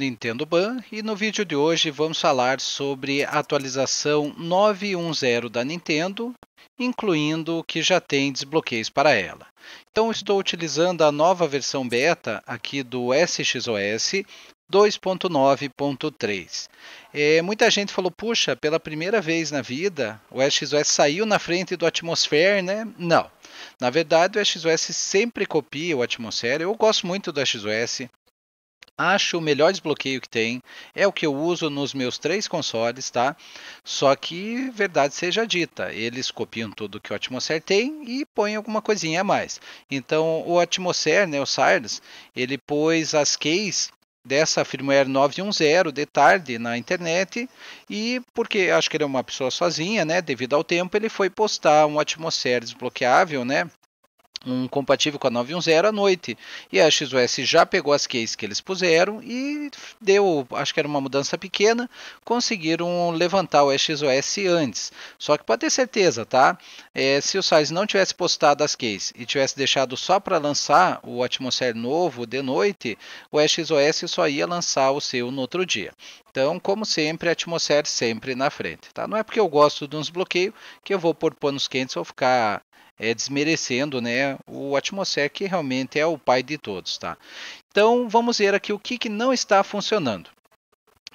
Nintendo Ban e no vídeo de hoje vamos falar sobre a atualização 910 da Nintendo, incluindo o que já tem desbloqueios para ela. Então estou utilizando a nova versão beta aqui do SXOS 2.9.3. É, muita gente falou, puxa, pela primeira vez na vida o SXOS saiu na frente do Atmosphere, né? Não. Na verdade, o SXOS sempre copia o Atmosphere. Eu gosto muito do SXOS, acho o melhor desbloqueio que tem, é o que eu uso nos meus três consoles, tá? Só que, verdade seja dita, eles copiam tudo que o Atmosfer tem e põem alguma coisinha a mais. Então, o Atmosfer, né, o Sirens, ele pôs as keys dessa firmware 910 de tarde na internet e porque acho que ele é uma pessoa sozinha, né, devido ao tempo, ele foi postar um Atmosfer desbloqueável, né, um compatível com a 910 à noite. E a XOS já pegou as keys que eles puseram e deu, acho que era uma mudança pequena, conseguiram levantar o XOS antes. Só que pode ter certeza, tá? É, se o Sainz não tivesse postado as keys e tivesse deixado só para lançar o Atmosphere novo de noite, o XOS só ia lançar o seu no outro dia. Então, como sempre, a Atmosfera sempre na frente. Tá? Não é porque eu gosto de uns bloqueios que eu vou pôr panos quentes ou ficar é, desmerecendo né, o Atmosfera, que realmente é o pai de todos. Tá? Então vamos ver aqui o que, que não está funcionando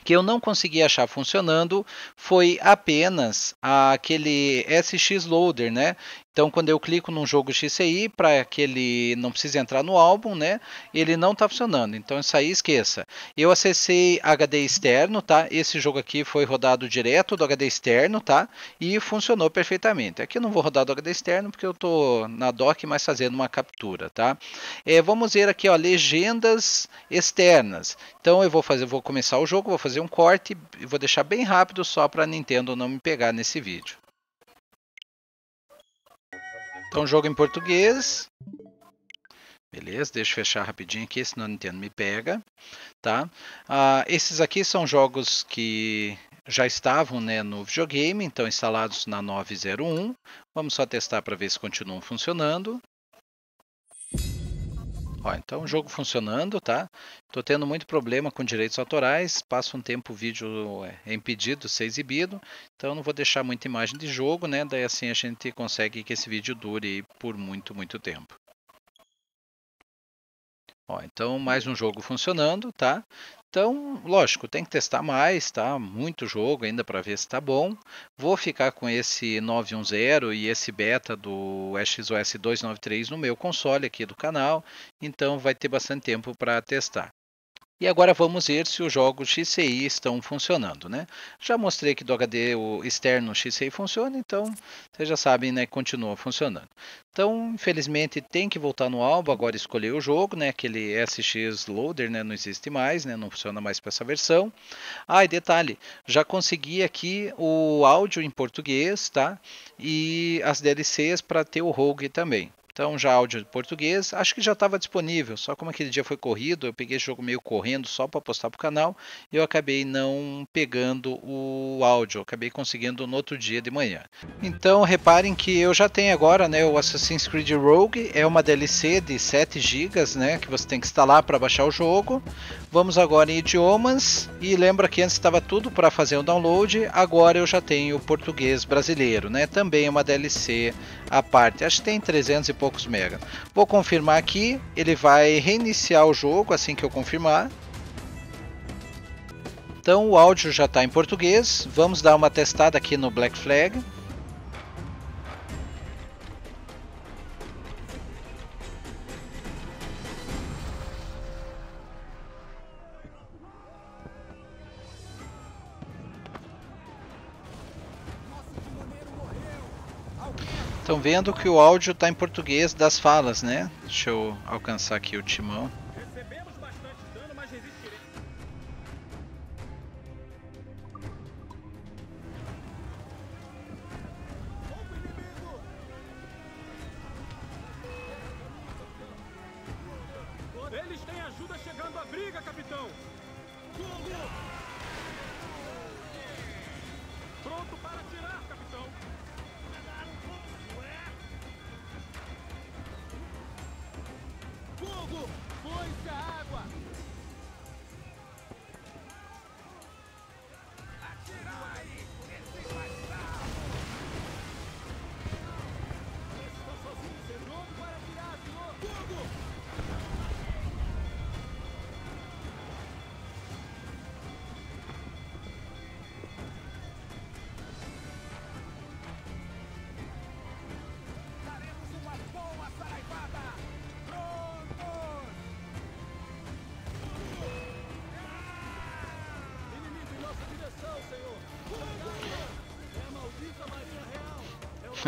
que eu não consegui achar funcionando foi apenas aquele SX Loader, né? Então, quando eu clico num jogo XCI, para que ele não precise entrar no álbum, né? Ele não está funcionando. Então, isso aí esqueça. Eu acessei HD externo, tá? Esse jogo aqui foi rodado direto do HD externo, tá? E funcionou perfeitamente. Aqui eu não vou rodar do HD externo porque eu estou na dock, mas fazendo uma captura, tá? É, vamos ver aqui, ó, legendas externas. Então, eu vou fazer, vou começar o jogo, vou fazer um corte, e vou deixar bem rápido só para a Nintendo não me pegar nesse vídeo. Então, jogo em português. Beleza, deixa eu fechar rapidinho aqui, senão a Nintendo me pega. Tá? Ah, esses aqui são jogos que já estavam né, no videogame, então instalados na 901. Vamos só testar para ver se continuam funcionando. Ó, então, o jogo funcionando, tá? Estou tendo muito problema com direitos autorais, passa um tempo o vídeo é, é impedido ser exibido, então não vou deixar muita imagem de jogo, né? Daí assim a gente consegue que esse vídeo dure por muito, muito tempo. Ó, então, mais um jogo funcionando, tá? Então, lógico, tem que testar mais, tá? Muito jogo ainda para ver se está bom. Vou ficar com esse 910 e esse beta do XOS 293 no meu console aqui do canal, então vai ter bastante tempo para testar. E agora vamos ver se os jogos XCI estão funcionando, né? Já mostrei que do HD o externo XCI funciona, então vocês já sabem, né, continua funcionando. Então, infelizmente, tem que voltar no alvo, agora escolher o jogo, né, aquele SX Loader, né, não existe mais, né, não funciona mais para essa versão. Ah, e detalhe, já consegui aqui o áudio em português, tá? E as DLCs para ter o Rogue também. Então, já áudio de português, acho que já estava disponível, só como aquele dia foi corrido, eu peguei esse jogo meio correndo só para postar para o canal, eu acabei não pegando o áudio, acabei conseguindo no outro dia de manhã. Então, reparem que eu já tenho agora né, o Assassin's Creed Rogue, é uma DLC de 7 GB né, que você tem que instalar para baixar o jogo. Vamos agora em idiomas, e lembra que antes estava tudo para fazer o um download, agora eu já tenho o português brasileiro, né? também é uma DLC à parte, acho que tem 300 e pouco poucos mega. Vou confirmar aqui, ele vai reiniciar o jogo assim que eu confirmar. Então o áudio já está em português, vamos dar uma testada aqui no Black Flag. Estão vendo que o áudio está em português das falas, né? Deixa eu alcançar aqui o timão. Recebemos bastante dano, mas Eles têm ajuda chegando à briga, capitão! Fogo!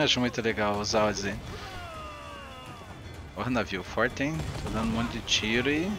Acho muito legal usar o Z. o navio forte, hein? Tô dando um monte de tiro e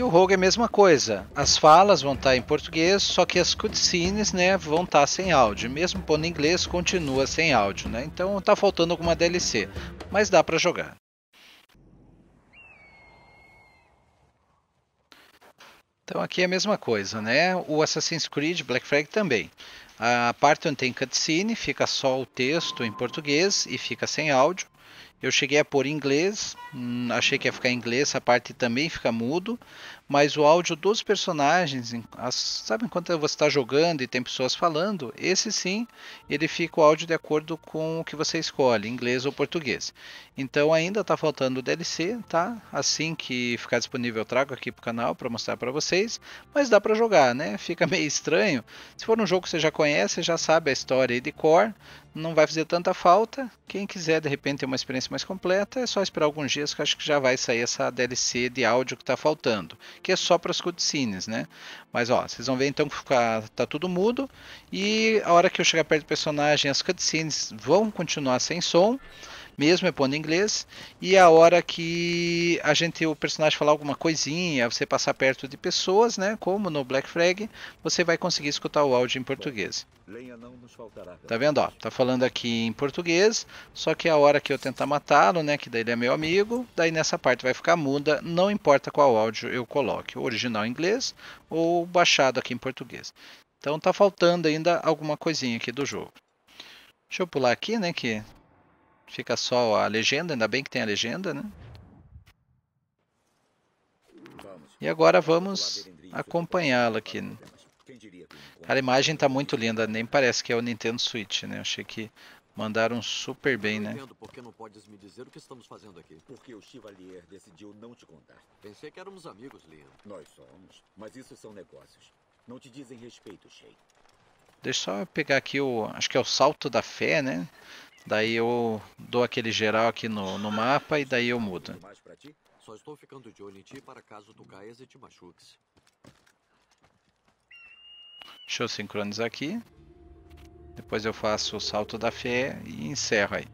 E o Rogue é a mesma coisa. As falas vão estar tá em português, só que as cutscenes, né, vão estar tá sem áudio. Mesmo pondo em inglês, continua sem áudio, né? Então tá faltando alguma DLC, mas dá para jogar. Então aqui é a mesma coisa, né? O Assassin's Creed Black Flag também. A parte onde tem cutscene, fica só o texto em português e fica sem áudio. Eu cheguei a pôr em inglês, hum, achei que ia ficar em inglês, essa parte também fica mudo, mas o áudio dos personagens, sabe enquanto você está jogando e tem pessoas falando, esse sim, ele fica o áudio de acordo com o que você escolhe, inglês ou português. Então ainda está faltando o DLC, tá? Assim que ficar disponível eu trago aqui para o canal para mostrar para vocês, mas dá para jogar, né? Fica meio estranho. Se for um jogo que você já conhece, já sabe a história de cor, não vai fazer tanta falta. Quem quiser de repente ter uma experiência mais completa, é só esperar alguns dias que acho que já vai sair essa DLC de áudio que está faltando, que é só para as cutscenes, né? Mas ó, vocês vão ver então que fica, tá tudo mudo e a hora que eu chegar perto do personagem, as cutscenes vão continuar sem som mesmo é pondo em inglês, e a hora que a gente o personagem falar alguma coisinha, você passar perto de pessoas, né, como no Black Flag, você vai conseguir escutar o áudio em português. Tá vendo, ó? Tá falando aqui em português, só que a hora que eu tentar matá-lo, né, que daí ele é meu amigo, daí nessa parte vai ficar muda, não importa qual áudio eu coloque, o original em inglês ou baixado aqui em português. Então tá faltando ainda alguma coisinha aqui do jogo. Deixa eu pular aqui, né, que Fica só a legenda, ainda bem que tem a legenda, né? E agora vamos acompanhá-la aqui. Cara, a imagem está muito linda, nem parece que é o Nintendo Switch, né? achei que mandaram super bem, né? Porque não podes me dizer o que estamos fazendo aqui. Porque o decidiu não te contar. Pensei que éramos amigos, Liam. Nós somos, mas isso são negócios. Não te dizem respeito, Deixa eu só pegar aqui o, acho que é o salto da fé, né? Daí eu dou aquele geral aqui no, no mapa e daí eu mudo. Só estou ficando de olho em ti para caso tu caias e te machuques. Deixa eu sincronizar aqui. Depois eu faço o salto da fé e encerro aí.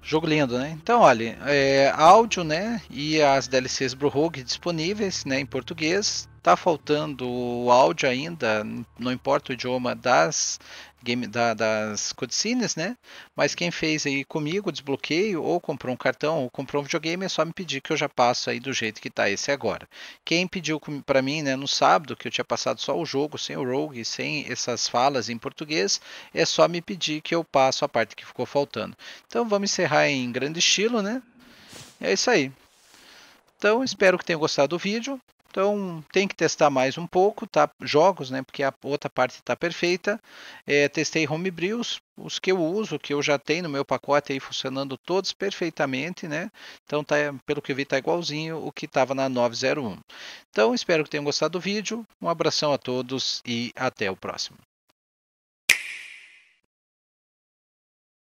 Jogo lindo, né? Então, olha, é, áudio, né? E as DLCs Bruhug disponíveis, né? Em português. Tá faltando o áudio ainda, não importa o idioma das game, da, das cutscenes, né? Mas quem fez aí comigo desbloqueio, ou comprou um cartão, ou comprou um videogame, é só me pedir que eu já passo aí do jeito que tá esse agora. Quem pediu para mim, né, no sábado, que eu tinha passado só o jogo, sem o rogue, sem essas falas em português, é só me pedir que eu passo a parte que ficou faltando. Então vamos encerrar em grande estilo, né? É isso aí. Então, espero que tenham gostado do vídeo. Então tem que testar mais um pouco, tá? Jogos, né? Porque a outra parte está perfeita. É, testei homebrews, os que eu uso, que eu já tenho no meu pacote aí funcionando todos perfeitamente, né? Então tá, pelo que eu vi tá igualzinho o que estava na 901. Então espero que tenham gostado do vídeo. Um abração a todos e até o próximo.